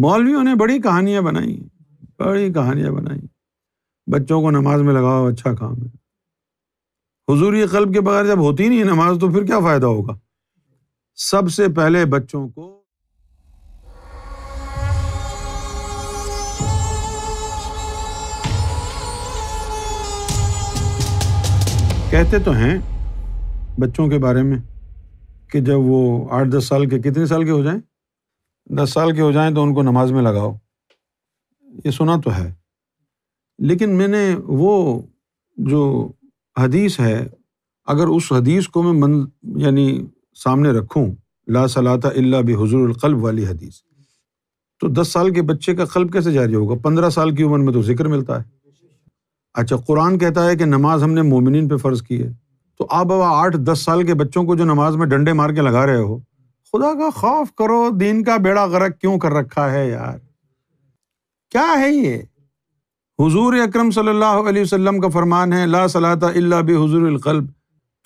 मौलवियों ने बड़ी कहानियाँ बनाई बड़ी कहानियाँ बनाई बच्चों को नमाज में लगाओ अच्छा काम है हजूरी कल्ब के बगैर जब होती नहीं नमाज तो फिर क्या फ़ायदा होगा सबसे पहले बच्चों को कहते तो हैं बच्चों के बारे में कि जब वो आठ दस साल के कितने साल के हो जाएं दस साल के हो जाएं तो उनको नमाज में लगाओ ये सुना तो है लेकिन मैंने वो जो हदीस है अगर उस हदीस को मैं मन यानी सामने रखूँ ला सलाता इल्ला बे हजूरकल्ब वाली हदीस तो दस साल के बच्चे का कल्ब कैसे जारी होगा पंद्रह साल की उम्र में तो जिक्र मिलता है अच्छा कुरान कहता है कि नमाज हमने मोमिन पे फ़र्ज़ की है तो आप अब आठ दस साल के बच्चों को जो नमाज में डंडे मार के लगा रहे हो खुदा का खौफ करो दीन का बेड़ा गरक क्यों कर रखा है यार क्या है ये हुजूर अकरम सल्लल्लाहु अलैहि वसल्लम का फरमान है ला सलाता इल्ला बि हुजूर कल्ब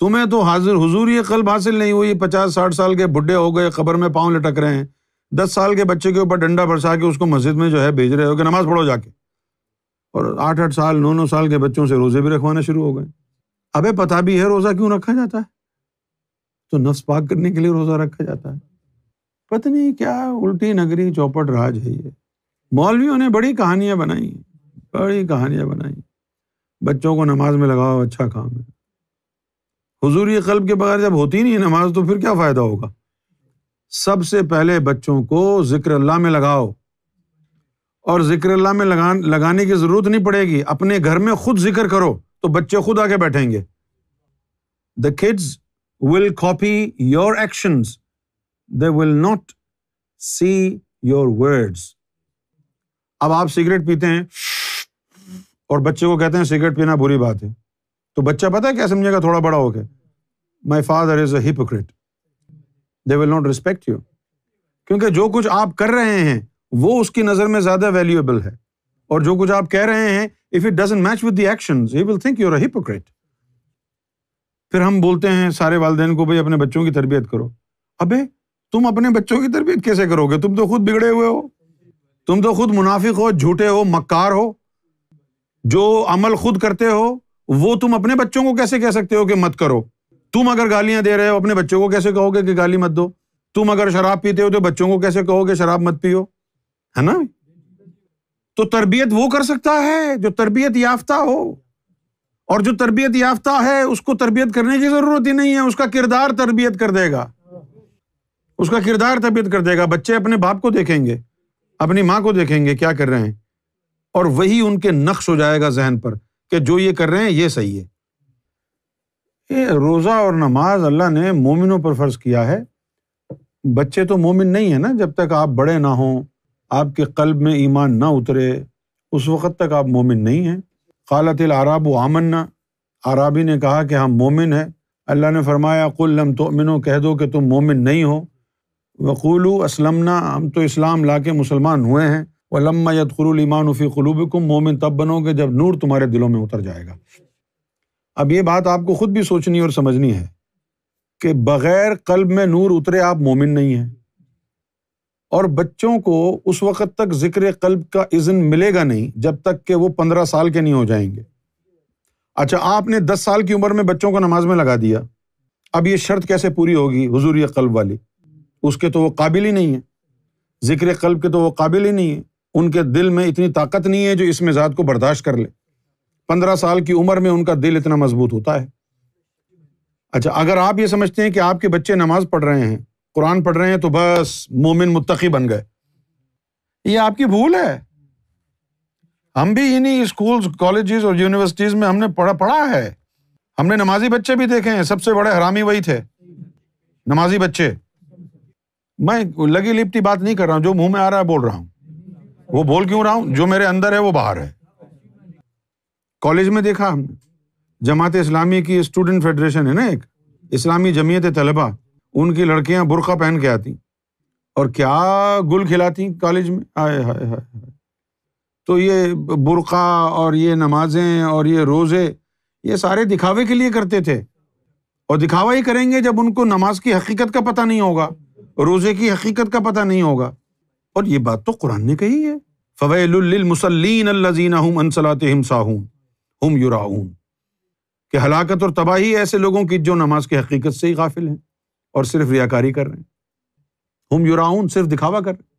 तुम्हें तो हाजिर हुजूर ये कल्ब हासिल नहीं हुई पचास साठ साल के बुढ़े हो गए खबर में पाँव लटक रहे हैं दस साल के बच्चे के ऊपर डंडा बरसा के उसको मस्जिद में जो है भेज रहे हो गए नमाज पढ़ो जाके और आठ आठ साल नौ नौ साल के बच्चों से रोज़े भी रखवाना शुरू हो गए अबे पता भी है रोज़ा क्यों रखा जाता है तो नफ्स पाक करने के लिए रोज़ा रखा जाता है पता नहीं क्या उल्टी नगरी चौपट राज है ये मौलवियों ने बड़ी कहानियां बनाई बड़ी कहानियां बनाई बच्चों को नमाज में लगाओ अच्छा काम है हजूरी कल्ब के बगैर जब होती नहीं नमाज तो फिर क्या फ़ायदा होगा सबसे पहले बच्चों को जिक्र अल्लाह में लगाओ और जिक्र अल्लाह में लगा लगाने की ज़रूरत नहीं पड़ेगी अपने घर में खुद जिक्र करो तो बच्चे खुद आके बैठेंगे the kids will copy your actions they will not see your words अब आप सिगरेट पीते हैं और बच्चे को कहते हैं सिगरेट पीना बुरी बात है तो बच्चा पता है क्या समझेगा थोड़ा बड़ा होकर my father is a they will not respect you क्योंकि जो कुछ आप कर रहे हैं वो उसकी नज़र में ज़्यादा वैल्यूएबल है और जो कुछ आप कह रहे हैं if it doesn't match with the think you're hypocrite फिर हम बोलते हैं सारे वालदेन को भाई अपने बच्चों की तरबियत करो अबे तुम अपने बच्चों की तरबियत कैसे करोगे तुम तो खुद बिगड़े हुए हो तुम तो खुद मुनाफिक हो झूठे हो मक्कार हो जो अमल खुद करते हो वो तुम अपने बच्चों को कैसे कह सकते हो कि मत करो तुम अगर गालियां दे रहे हो अपने बच्चों को कैसे कहोगे कि गाली मत दो तुम अगर शराब पीते हो तो बच्चों को कैसे कहोगे शराब मत पियो है ना तो तरबियत वो कर सकता है जो तरबियत याफ्ता हो और जो तरबियत याफ्ता है उसको तरबियत करने की ज़रूरत ही नहीं है उसका किरदार तरबियत कर देगा उसका किरदार तबियत कर देगा बच्चे अपने बाप को देखेंगे अपनी माँ को देखेंगे क्या कर रहे हैं और वही उनके नक्श हो जाएगा जहन पर कि जो ये कर रहे हैं ये सही है ये रोज़ा और नमाज अल्लाह ने मोमिनों पर फ़र्ज किया है बच्चे तो मोमिन नहीं है ना जब तक आप बड़े ना हों आपके कल्ब में ईमान ना उतरे उस वक़्त तक आप मोमिन नहीं हैं कालतिल आराब आमन्ना आराबी ने कहा कि हम मोमिन हैं अल्लाह ने फरमाया कुल लम तो कह दो कि तुम मोमिन नहीं हो वक़ूलू असलमना हम तो इस्लाम ला के मुसलमान हुए हैं वलम्मा यदकुरमान फ़ी कलूबकुम मोमिन तब बनोगे जब नूर तुम्हारे दिलों में उतर जाएगा अब ये बात आपको खुद भी सोचनी और समझनी है कि बग़ैर कल्ब में नूर उतरे आप मोमिन नहीं हैं और बच्चों को उस वक़्त तक ज़िक्र कल्ब का इज़न मिलेगा नहीं जब तक कि वो पंद्रह साल के नहीं हो जाएंगे अच्छा आपने दस साल की उम्र में बच्चों को नमाज में लगा दिया अब ये शर्त कैसे पूरी होगी हजूर कल्ब वाली उसके तो वो काबिल ही नहीं है ज़िक्र कल्ब के तो वो काबिल ही नहीं है उनके दिल में इतनी ताकत नहीं है जो इसमें ज़ात को बर्दाश्त कर ले पंद्रह साल की उम्र में उनका दिल इतना मजबूत होता है अच्छा अगर आप ये समझते हैं कि आपके बच्चे नमाज पढ़ रहे हैं कुरान पढ़ रहे हैं तो बस मोमिन मुत्तकी बन गए ये आपकी भूल है हम भी इन्हीं स्कूल्स कॉलेजेस और यूनिवर्सिटीज़ में हमने पढ़ा पढ़ा है हमने नमाजी बच्चे भी देखे हैं सबसे बड़े हरामी वही थे नमाजी बच्चे मैं लगी लिपटी बात नहीं कर रहा हूं जो मुंह में आ रहा है बोल रहा हूं वो बोल क्यों रहा हूं जो मेरे अंदर है वो बाहर है कॉलेज में देखा हमने जमात इस्लामी की स्टूडेंट फेडरेशन है ना एक इस्लामी जमीयत तलबा उनकी लड़कियां बुरखा पहन के आती और क्या गुल खिलाती कॉलेज में आए हाय हाय तो ये बुरखा और ये नमाजें और ये रोज़े ये सारे दिखावे के लिए करते थे और दिखावा ही करेंगे जब उनको नमाज की हकीकत का पता नहीं होगा रोज़े की हकीकत का पता नहीं होगा और ये बात तो कुरान ने कही है फ़वैलमसलिन अल्लाजीना हम अनसलात हम साहून हम युराऊन कि हलाकत और तबाही ऐसे लोगों की जो नमाज की हकीकत से ही गाफिल हैं और सिर्फ रियाकारी कर रहे हैं हम युराउन सिर्फ दिखावा कर रहे हैं